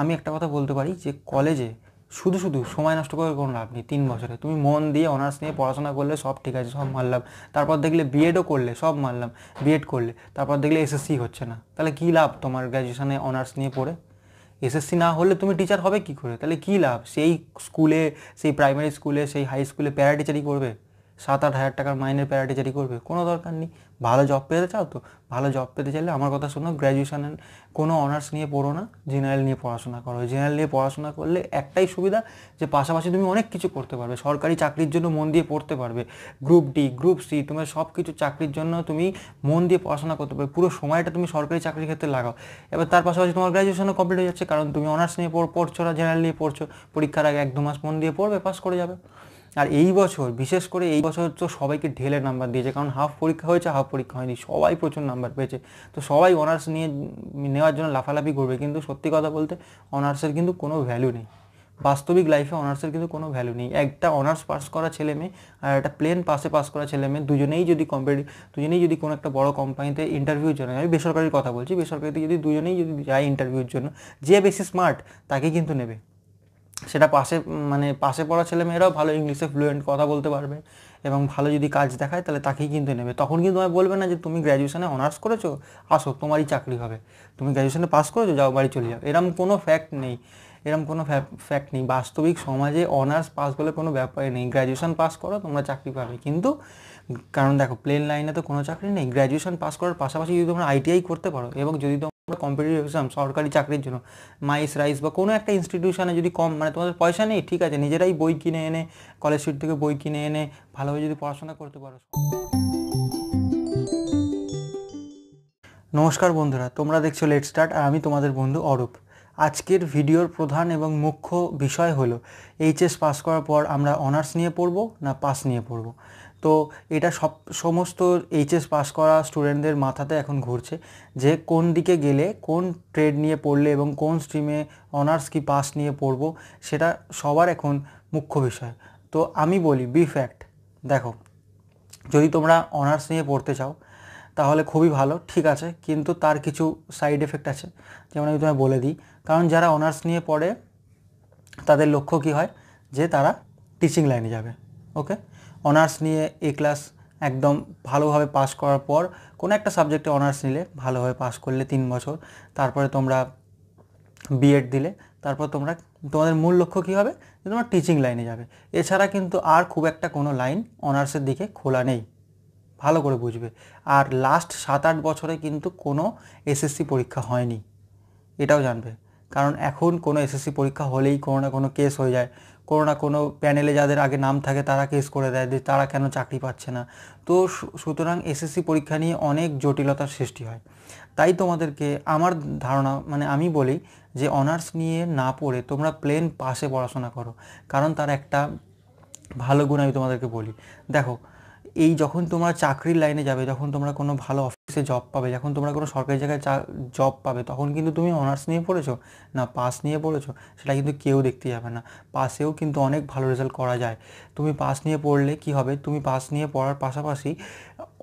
আমি একটা কথা বলতে পারি যে কলেজে শুধু শুধু সময় নষ্ট করে কোনো লাভ নেই তিন বছরে তুমি মন দিয়ে অনার্স নিয়ে পড়াশোনা করলে সব ঠিক আছে সব মারলাম তারপর দেখলে বিএডও করলে সব মারলাম বিএড করলে তারপর দেখলে এসএসসি হচ্ছে না তাহলে কী লাভ তোমার গ্র্যাজুয়েশানে অনার্স নিয়ে পড়ে এসএসসি না হলে তুমি টিচার হবে কি করে তাহলে কী লাভ সেই স্কুলে সেই প্রাইমারি স্কুলে সেই হাই স্কুলে প্যারা টিচারই করবে সাত আট হাজার টাকার মাইনের প্যারাটি চারি করবে কোনো দরকার নেই ভালো জব পেতে চাও তো ভালো জব পেতে চাইলে আমার কথা শোনো গ্র্যাজুয়েশনের কোনো অনার্স নিয়ে পড়ো না জেনারেল নিয়ে পড়াশোনা করো জেনারেল নিয়ে পড়াশোনা করলে একটাই সুবিধা যে পাশাপাশি তুমি অনেক কিছু করতে পারবে সরকারি চাকরির জন্য মন দিয়ে পড়তে পারবে গ্রুপ ডি গ্রুপ সি তোমার সব কিছু চাকরির জন্য তুমি মন দিয়ে পড়াশোনা করতে পারবে পুরো সময়টা তুমি সরকারি চাকরির ক্ষেত্রে লাগাও এবার তার পাশাপাশি তোমার গ্র্যাজুয়েশনও কমপ্লিট হয়ে যাচ্ছে কারণ তুমি অনার্স নিয়ে পড়ছো না জেনারেল নিয়ে পড়ছো পরীক্ষার আগে এক দু মাস মন দিয়ে পড়বে পাস করে যাবে আর এই বছর বিশেষ করে এই বছর তো সবাইকে ঢেলে নাম্বার দিয়েছে কারণ হাফ পরীক্ষা হয়েছে হাফ পরীক্ষা হয়নি সবাই প্রচুর নাম্বার পেয়েছে তো সবাই অনার্স নিয়ে নেওয়ার জন্য লাফালাফি করবে কিন্তু সত্যি কথা বলতে অনার্সের কিন্তু কোনো ভ্যালু নেই বাস্তবিক লাইফে অনার্সের কিন্তু কোনো ভ্যালু নেই একটা অনার্স পাস করা ছেলে মেয়ে আর একটা প্লেন পাসে পাস করা ছেলে মেয়ে দুজনেই যদি কম্পিটিভ দুজনেই যদি কোনো একটা বড় কোম্পানিতে ইন্টারভিউর জন্য আমি বেসরকারির কথা বলছি বেসরকারিতে যদি দুজনেই যদি যায় ইন্টারভিউর জন্য যে বেশি স্মার্ট তাকে কিন্তু নেবে সেটা পাশে মানে পাশে পড়া ছেলেমেয়েরাও ভালো ইংলিশে ফ্লুয়েন্ট কথা বলতে পারবে এবং ভালো যদি কাজ দেখায় তাহলে তাকেই কিন্তু নেবে তখন কিন্তু তোমায় বলবে না যে তুমি গ্র্যাজুয়েশনে অনার্স করেছো আসো তোমারই চাকরি হবে তুমি গ্র্যাজুয়েশনে পাস করেছো যাও বাড়ি চলে যাও এরম কোনো ফ্যাক্ট নেই এরম কোনো ফ্যাক্ট নেই বাস্তবিক সমাজে অনার্স পাস বলে কোনো ব্যাপারই নেই গ্র্যাজুয়েশন পাস করো তোমরা চাকরি পাবে কিন্তু কারণ দেখো প্লেন লাইনে তো কোনো চাকরি নেই গ্র্যাজুয়েশন পাস করার পাশাপাশি যদি তোমরা আইটিআই করতে পারো এবং যদি কম্পিটিভ এক্সাম সরকারি চাকরির জন্য মাইস রাইস বা কোনো একটা ইনস্টিটিউশনে যদি কম মানে তোমাদের পয়সা নেই ঠিক আছে নিজেরাই বই কিনে এনে কলেজ স্ট্রিট থেকে বই কিনে এনে ভালোভাবে যদি পড়াশোনা করতে পারো নমস্কার বন্ধুরা তোমরা দেখছো লেট স্টার্ট আর আমি তোমাদের বন্ধু অরূপ আজকের ভিডিওর প্রধান এবং মুখ্য বিষয় হলো এইচএস পাস করার পর আমরা অনার্স নিয়ে পড়বো না পাস নিয়ে পড়ব তো এটা সব সমস্ত এইচএস পাস করা স্টুডেন্টদের মাথাতে এখন ঘুরছে যে কোন দিকে গেলে কোন ট্রেড নিয়ে পড়লে এবং কোন স্ট্রিমে অনার্স কি পাস নিয়ে পড়বো সেটা সবার এখন মুখ্য বিষয় তো আমি বলি বি ফ্যাক্ট দেখো যদি তোমরা অনার্স নিয়ে পড়তে চাও তাহলে খুবই ভালো ঠিক আছে কিন্তু তার কিছু সাইড এফেক্ট আছে যেমন আমি তোমায় বলে দিই কারণ যারা অনার্স নিয়ে পড়ে তাদের লক্ষ্য কি হয় যে তারা টিচিং লাইনে যাবে ওকে অনার্স নিয়ে এ ক্লাস একদম ভালোভাবে পাস করার পর কোনো একটা সাবজেক্টে অনার্স নিলে ভালোভাবে পাস করলে তিন বছর তারপরে তোমরা বিএড দিলে তারপর তোমরা তোমাদের মূল লক্ষ্য কী হবে যে তোমরা টিচিং লাইনে যাবে এছাড়া কিন্তু আর খুব একটা কোনো লাইন অনার্সের দিকে খোলা নেই ভালো করে বুঝবে আর লাস্ট সাত আট বছরে কিন্তু কোনো এসএসসি পরীক্ষা হয়নি এটাও জানবে কারণ এখন কোনো এসএসসি পরীক্ষা হলেই কোনো না কোনো কেস হয়ে যায় কোনো না কোনো প্যানেলে যাদের আগে নাম থাকে তারা কেস করে দেয় যে তারা কেন চাকরি পাচ্ছে না তো সুতরাং এসএসসি পরীক্ষা নিয়ে অনেক জটিলতার সৃষ্টি হয় তাই তোমাদেরকে আমার ধারণা মানে আমি বলি যে অনার্স নিয়ে না পড়ে তোমরা প্লেন পাশে পড়াশোনা করো কারণ তার একটা ভালো গুণ আমি তোমাদেরকে বলি দেখো এই যখন তোমরা চাকরির লাইনে যাবে যখন তোমরা কোনো ভালো সে জব পাবে যখন তোমরা কোনো সরকারি জায়গায় চা জব পাবে তখন কিন্তু তুমি অনার্স নিয়ে পড়েছো না পাস নিয়ে পড়েছো সেটা কিন্তু কেউ দেখতে যাবে না পাসেও কিন্তু অনেক ভালো রেজাল্ট করা যায় তুমি পাস নিয়ে পড়লে কি হবে তুমি পাস নিয়ে পড়ার পাশাপাশি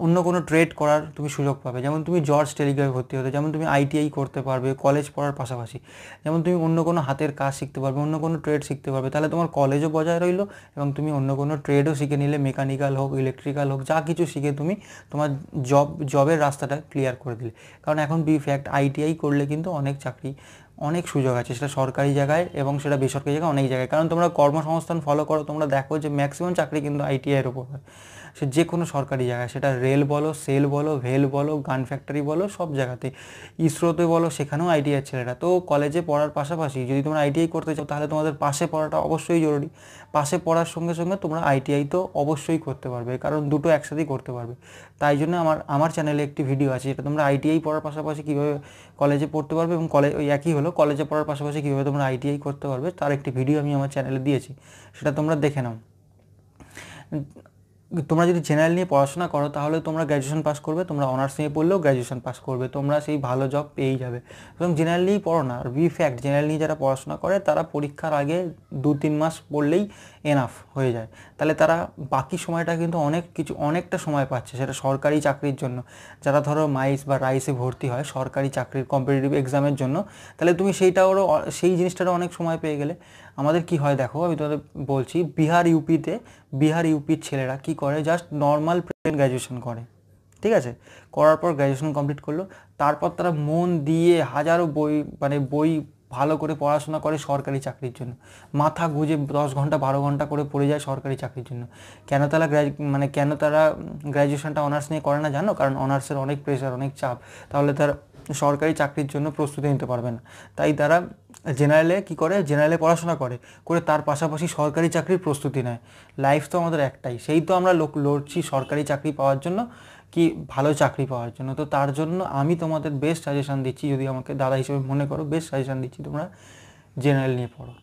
অন্য কোনো ট্রেড করার তুমি সুযোগ পাবে যেমন তুমি জর্জ টেলিগ্রাফে ভর্তি হতে যেমন তুমি আইটিআই করতে পারবে কলেজ পড়ার পাশাপাশি যেমন তুমি অন্য কোনো হাতের কাজ শিখতে পারবে অন্য কোনো ট্রেড শিখতে পারবে তাহলে তোমার কলেজও বজায় রইলো এবং তুমি অন্য কোনো ট্রেডও শিখে নিলে মেকানিক্যাল হোক ইলেকট্রিক্যাল হোক যা কিছু শিখে তুমি তোমার জব জবের রাস্তা রাস্তাটা ক্লিয়ার করে দিলে কারণ এখন বি ফ্যাক্ট আইটিআই করলে কিন্তু অনেক চাকরি অনেক সুযোগ আছে সেটা সরকারি জায়গায় এবং সেটা বেসরকারি জায়গায় অনেক জায়গায় কারণ তোমরা কর্মসংস্থান ফলো করো তোমরা দেখো যে ম্যাক্সিমাম চাকরি কিন্তু আইটিআইয়ের ওপর হয় সে যে কোনো সরকারি জায়গায় সেটা রেল বলো সেল বলো ভেল বলো গান ফ্যাক্টরি বলো সব জায়গাতে ইসরোতে বলো সেখানেও আইটিআই ছেলেরা তো কলেজে পড়ার পাশাপাশি যদি তোমরা আইটিআই করতে চাও তাহলে তোমাদের পাশে পড়াটা অবশ্যই জরুরি পাশে পড়ার সঙ্গে সঙ্গে তোমরা আইটিআই তো অবশ্যই করতে পারবে কারণ দুটো একসাথেই করতে পারবে তাই জন্য আমার আমার চ্যানেলে একটি ভিডিও আছে যেটা তোমরা আইটিআই পড়ার পাশাপাশি কীভাবে কলেজে পড়তে পারবে এবং কলেজ ওই একই হলো কলেজে পড়ার পাশাপাশি কীভাবে তোমরা আইটিআই করতে পারবে তার একটি ভিডিও আমি আমার চ্যানেলে দিয়েছি সেটা তোমরা দেখে নাও তোমরা যদি জেনারেল নিয়ে পড়াশোনা করো তাহলে তোমরা গ্র্যাজুয়েশন পাস করবে তোমরা অনার্স নিয়ে পড়লেও গ্র্যাজুয়েশন পাস করবে তোমরা সেই ভালো জব পেয়েই যাবে এবং জেনারেল নিয়েই পড়ো না বি ফ্যাক্ট জেনারেল নিয়ে যারা পড়াশোনা করে তারা পরীক্ষার আগে দু তিন মাস পড়লেই এনাফ হয়ে যায় তাহলে তারা বাকি সময়টা কিন্তু অনেক কিছু অনেকটা সময় পাচ্ছে সেটা সরকারি চাকরির জন্য যারা ধরো মাইস বা রাইসে ভর্তি হয় সরকারি চাকরির কম্পিটিটিভ এক্সামের জন্য তাহলে তুমি সেইটাও সেই জিনিসটারও অনেক সময় পেয়ে গেলে আমাদের কি হয় দেখো আমি তোমাদের বলছি বিহার ইউপিতে বিহার ইউপির ছেলেরা কি করে জাস্ট নর্মাল প্রেজেন্ট গ্র্যাজুয়েশন করে ঠিক আছে করার পর গ্র্যাজুয়েশন কমপ্লিট করলো তারপর তারা মন দিয়ে হাজারো বই মানে বই ভালো করে পড়াশোনা করে সরকারি চাকরির জন্য মাথা গুঁজে দশ ঘন্টা বারো ঘন্টা করে পড়ে যায় সরকারি চাকরির জন্য কেন তারা মানে কেন তারা গ্র্যাজুয়েশনটা অনার্স নিয়ে করে না জানো কারণ অনার্সের অনেক প্রেশার অনেক চাপ তাহলে তার সরকারি চাকরির জন্য প্রস্তুতি নিতে পারবে না তাই তারা জেনারেলে কি করে জেনারেলে পড়াশোনা করে করে তার পাশাপাশি সরকারি চাকরির প্রস্তুতি নেয় লাইফ তো আমাদের একটাই সেই তো আমরা লোক লড়ছি সরকারি চাকরি পাওয়ার জন্য কি ভালো চাকরি পাওয়ার জন্য তো তার জন্য আমি তোমাদের বেস্ট সাজেশান দিচ্ছি যদি আমাকে দাদা হিসেবে মনে করো বেস্ট সাজেশান দিচ্ছি তোমরা জেনারেল নিয়ে পড়ো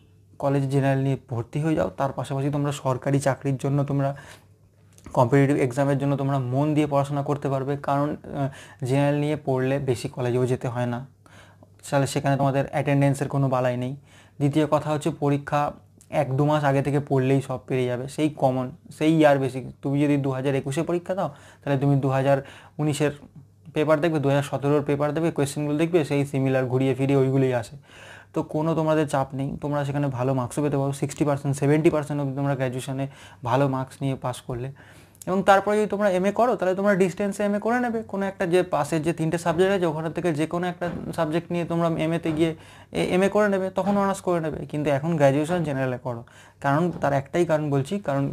কলেজ জেনারেল নিয়ে ভর্তি হয়ে যাও তার পাশাপাশি তোমরা সরকারি চাকরির জন্য তোমরা কম্পিটিটিভ এক্সামের জন্য তোমরা মন দিয়ে পড়াশোনা করতে পারবে কারণ জেনারেল নিয়ে পড়লে বেশি কলেজেও যেতে হয় না তাহলে সেখানে তোমাদের অ্যাটেন্ডেন্সের কোনো বালাই নেই দ্বিতীয় কথা হচ্ছে পরীক্ষা এক দু মাস আগে থেকে পড়লেই সব পেরিয়ে যাবে সেই কমন সেই ইয়ার বেশি তুমি যদি দু হাজার একুশে পরীক্ষা দাও তাহলে তুমি দু হাজার উনিশের পেপার দেখবে দু হাজার সতেরোর পেপার দেখবে কোয়েশ্চেনগুলো দেখবে সেই সিমিলার ঘুরিয়ে ফিরিয়ে ওইগুলোই আসে তো কোনো তোমাদের চাপ নেই তোমরা সেখানে ভালো মার্কসও পেতে পারো সিক্সটি পার্সেন্ট সেভেন্টি পার্সেন্ট অবধি তোমরা গ্র্যাজুয়েশানে ভালো মার্কস নিয়ে পাস করলে এবং তারপরে যদি তোমরা এম এ করো তাহলে তোমরা ডিস্টেন্সে এম এ করে নেবে কোনো একটা যে পাশের যে তিনটে সাবজেক্ট আছে ওখান থেকে যে কোনো একটা সাবজেক্ট নিয়ে তোমরা এম এতে গিয়ে এম এ করে নেবে তখন অনার্স করে নেবে কিন্তু এখন গ্র্যাজুয়েশন জেনারেলে করো কারণ তার একটাই কারণ বলছি কারণ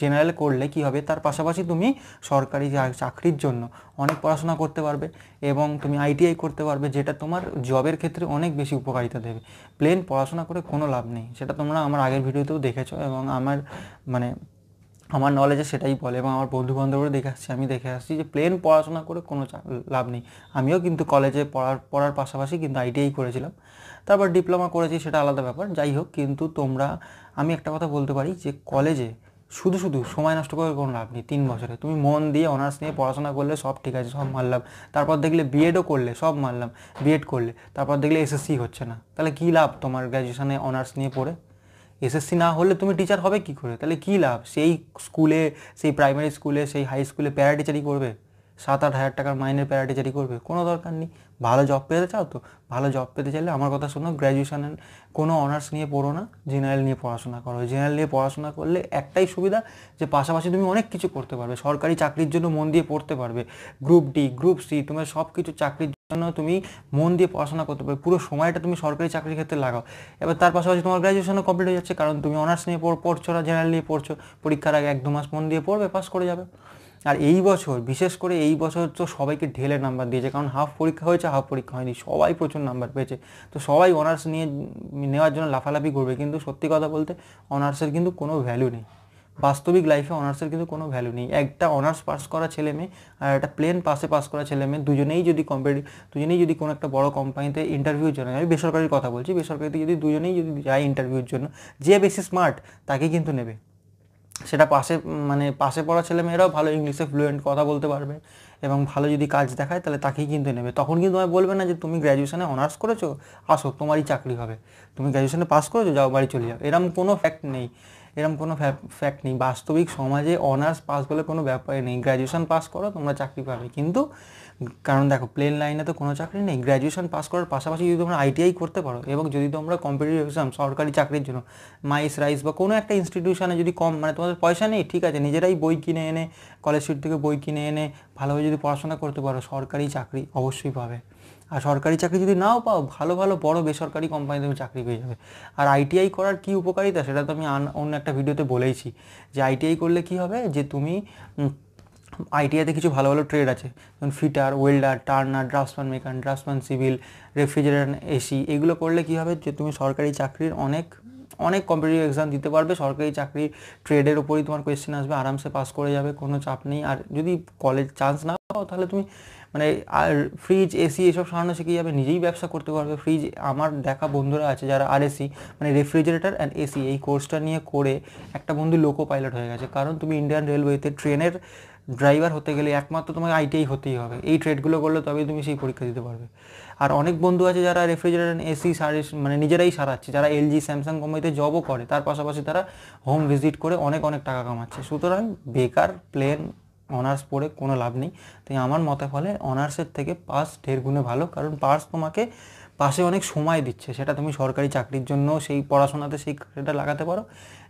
জেনারেল করলে কি হবে তার পাশাপাশি তুমি সরকারি চাকরির জন্য অনেক পড়াশোনা করতে পারবে এবং তুমি আইটিআই করতে পারবে যেটা তোমার জবের ক্ষেত্রে অনেক বেশি উপকারিতা দেবে প্লেন পড়াশোনা করে কোনো লাভ নেই সেটা তোমরা আমার আগের ভিডিওতেও দেখেছো এবং আমার মানে আমার নলেজে সেটাই বলে এবং আমার বান্ধবরা দেখে আসছি আমি দেখে আসছি যে প্লেন পড়াশোনা করে কোনো লাভ নেই আমিও কিন্তু কলেজে পড়ার পড়ার পাশাপাশি কিন্তু আইটিআই করেছিলাম তারপর ডিপ্লোমা করেছি সেটা আলাদা ব্যাপার যাই হোক কিন্তু তোমরা আমি একটা কথা বলতে পারি যে কলেজে শুধু শুধু সময় নষ্ট করে কোনো লাভ নেই তিন বছরে তুমি মন দিয়ে অনার্স নিয়ে পড়াশোনা করলে সব ঠিক আছে সব মারলাম তারপর দেখলে বিএডও করলে সব মারলাম বিএড করলে তারপর দেখলে এসএসসি হচ্ছে না তাহলে কী লাভ তোমার গ্র্যাজুয়েশানে অনার্স নিয়ে পড়ে এসএসসি না হলে তুমি টিচার হবে কি করে তাহলে কী লাভ সেই স্কুলে সেই প্রাইমারি স্কুলে সেই হাই স্কুলে প্যারা টিচারই করবে সাত আট হাজার টাকার মাইনের প্যারা টিচারই করবে কোনো দরকার নেই ভালো জব পেতে চাও তো ভালো জব পেতে চাইলে আমার কথা শোনো গ্র্যাজুয়েশন কোনো অনার্স নিয়ে পড়ো না জেনারেল নিয়ে পড়াশোনা করো জেনারেল নিয়ে পড়াশোনা করলে একটাই সুবিধা যে পাশাপাশি তুমি অনেক কিছু করতে পারবে সরকারি চাকরির জন্য মন দিয়ে পড়তে পারবে গ্রুপ ডি গ্রুপ সি তোমার সব কিছু চাকরির জন্য তুমি মন দিয়ে পড়াশোনা করতে পারবে পুরো সময়টা তুমি সরকারি চাকরির ক্ষেত্রে লাগাও এবার তার পাশাপাশি তোমার গ্র্যাজুয়েশনও কমপ্লিট হয়ে যাচ্ছে কারণ তুমি অনার্স নিয়ে পড়ছো না জেনারেল নিয়ে পড়ছো পরীক্ষার আগে এক দু মাস মন দিয়ে পড়বে পাস করে যাবে আর এই বছর বিশেষ করে এই বছর তো সবাইকে ঢেলে নাম্বার দিয়েছে কারণ হাফ পরীক্ষা হয়েছে হাফ পরীক্ষা হয়নি সবাই প্রচুর নাম্বার পেয়েছে তো সবাই অনার্স নিয়ে নেওয়ার জন্য লাফালাফি করবে কিন্তু সত্যি কথা বলতে অনার্সের কিন্তু কোনো ভ্যালু নেই বাস্তবিক লাইফে অনার্সের কিন্তু কোনো ভ্যালু নেই একটা অনার্স পাস করা ছেলে মেয়ে আর একটা প্লেন পাসে পাস করা ছেলে মেয়ে দুজনেই যদি কম্পিটি দুজনেই যদি কোনো একটা বড় কোম্পানিতে ইন্টারভিউর জন্য আমি বেসরকারির কথা বলছি বেসরকারিতে যদি দুজনেই যদি যায় ইন্টারভিউর জন্য যে বেশি স্মার্ট তাকে কিন্তু নেবে সেটা পাশে মানে পাশে পড়া ছেলেমেয়েরাও ভালো ইংলিশে ফ্লুয়েন্ট কথা বলতে পারবে এবং ভালো যদি কাজ দেখায় তাহলে তাকেই কিন্তু নেবে তখন কিন্তু তোমায় বলবে না যে তুমি গ্র্যাজুয়েশনে অনার্স করেছো আসো তোমারই চাকরি হবে তুমি গ্র্যাজুয়েশনে পাস করেছো যাও বাড়ি চলে যাও এরম কোনো ফ্যাক্ট নেই এরকম কোনো ফ্যাক্ট নেই বাস্তবিক সমাজে অনার্স পাস বলে কোনো ব্যাপারই নেই গ্র্যাজুয়েশন পাস করো তোমরা চাকরি পাবে কিন্তু কারণ দেখো প্লেন লাইনে তো কোনো চাকরি নেই গ্র্যাজুয়েশন পাস করার পাশাপাশি যদি তোমরা আইটিআই করতে পারো এবং যদি তোমরা কম্পিটিটিভ এক্সাম সরকারি চাকরির জন্য মাইস রাইস বা কোনো একটা ইনস্টিটিউশনে যদি কম মানে তোমাদের পয়সা নেই ঠিক আছে নিজেরাই বই কিনে এনে কলেজ স্ট্রিট থেকে বই কিনে এনে ভালোভাবে যদি পড়াশোনা করতে পারো সরকারি চাকরি অবশ্যই পাবে আর সরকারি চাকরি যদি নাও পাও ভালো ভালো বড় বেসরকারি কোম্পানি তুমি চাকরি পেয়ে যাবে আর আইটিআই করার কি উপকারিতা সেটা তো আমি অন্য একটা ভিডিওতে বলেইছি যে আইটিআই করলে কি হবে যে তুমি আইটিআইতে কিছু ভালো ভালো ট্রেড আছে যেমন ফিটার ওয়েল্ডার টার্নার ড্রাফটসম্যান মেকান ড্রাফটসম্যান সিভিল রেফ্রিজারেটর এসি এগুলো করলে কি হবে যে তুমি সরকারি চাকরির অনেক অনেক কম্পিটিটিভ এক্সাম দিতে পারবে সরকারি চাকরি ট্রেডের ওপরই তোমার কোয়েশ্চেন আসবে আরামসে পাস করে যাবে কোনো চাপ নেই আর যদি কলেজ চান্স না খাও তাহলে তুমি মানে আর ফ্রিজ এসি এসব সারানো শিখে যাবে নিজেই ব্যবসা করতে পারবে ফ্রিজ আমার দেখা বন্ধুরা আছে যারা আর এসি মানে রেফ্রিজারেটর অ্যান্ড এসি এই কোর্সটা নিয়ে করে একটা বন্ধু লোকো পাইলট হয়ে গেছে কারণ তুমি ইন্ডিয়ান রেলওয়েতে ট্রেনের ড্রাইভার হতে গেলে একমাত্র তোমাকে আইটিআই হতেই হবে এই ট্রেডগুলো করলে তবেই তুমি সেই পরীক্ষা দিতে পারবে আর অনেক বন্ধু আছে যারা রেফ্রিজারেটর এসি সারি মানে নিজেরাই সারাচ্ছে যারা এলজি স্যামসাং কোম্পানিতে জবও করে তার পাশাপাশি তারা হোম ভিজিট করে অনেক অনেক টাকা কামাচ্ছে সুতরাং বেকার প্লেন অনার্স পড়ে কোনো লাভ নেই তাই আমার মতে ফলে অনার্সের থেকে পাস ঢের গুণে ভালো কারণ পাস তোমাকে পাশে অনেক সময় দিচ্ছে সেটা তুমি সরকারি চাকরির জন্য সেই পড়াশোনাতে সেই সেটা লাগাতে পারো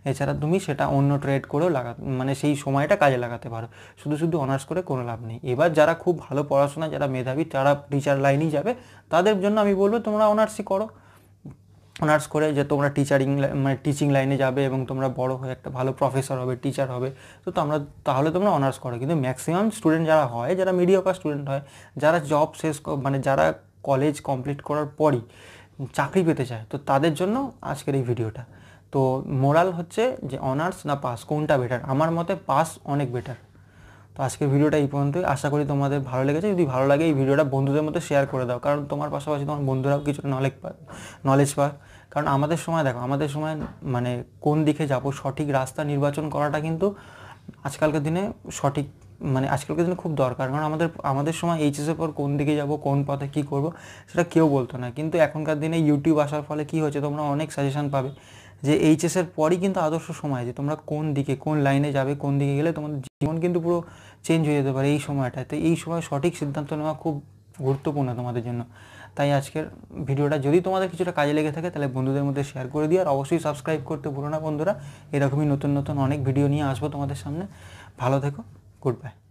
এছাড়া তুমি সেটা অন্য ট্রেড করেও লাগা মানে সেই সময়টা কাজে লাগাতে পারো শুধু শুধু অনার্স করে কোনো লাভ নেই এবার যারা খুব ভালো পড়াশোনা যারা মেধাবী তারা টিচার লাইনেই যাবে তাদের জন্য আমি বলবো তোমরা অনার্সই করো অনার্স করে যে তোমরা টিচারিং মানে টিচিং লাইনে যাবে এবং তোমরা বড় হয়ে একটা ভালো প্রফেসর হবে টিচার হবে তো তোমরা তাহলে তোমরা অনার্স করো কিন্তু ম্যাক্সিমাম স্টুডেন্ট যারা হয় যারা মিডিয়কার স্টুডেন্ট হয় যারা জব শেষ মানে যারা কলেজ কমপ্লিট করার পরই চাকরি পেতে চায় তো তাদের জন্য আজকের এই ভিডিওটা তো মোরাল হচ্ছে যে অনার্স না পাস কোনটা বেটার আমার মতে পাস অনেক বেটার তো আজকের ভিডিওটা এই পর্যন্তই আশা করি তোমাদের ভালো লেগেছে যদি ভালো লাগে এই ভিডিওটা বন্ধুদের মধ্যে শেয়ার করে দাও কারণ তোমার পাশাপাশি তোমার বন্ধুরাও কিছু নলেজ পাবে নলেজ পা কারণ আমাদের সময় দেখো আমাদের সময় মানে কোন দিকে যাব সঠিক রাস্তা নির্বাচন করাটা কিন্তু আজকালকার দিনে সঠিক মানে আজকালকার দিনে খুব দরকার কারণ আমাদের আমাদের সময় এইচএসের পর কোন দিকে যাব কোন পথে কী করব সেটা কেউ বলতো না কিন্তু এখনকার দিনে ইউটিউব আসার ফলে কী হচ্ছে তোমরা অনেক সাজেশান পাবে যে এইচএসের পরই কিন্তু আদর্শ সময় যে তোমরা কোন দিকে কোন লাইনে যাবে কোন দিকে গেলে তোমাদের জীবন কিন্তু পুরো চেঞ্জ হয়ে যেতে পারে এই সময়টায় তো এই সময় সঠিক সিদ্ধান্ত নেওয়া খুব গুরুত্বপূর্ণ তোমাদের জন্য তাই আজকের ভিডিওটা যদি তোমাদের কিছুটা কাজে লেগে থাকে তাহলে বন্ধুদের মধ্যে শেয়ার করে দিও আর অবশ্যই সাবস্ক্রাইব করতে ভুলো না বন্ধুরা এরকমই নতুন নতুন অনেক ভিডিও নিয়ে আসবো তোমাদের সামনে ভালো থেকো গুড বাই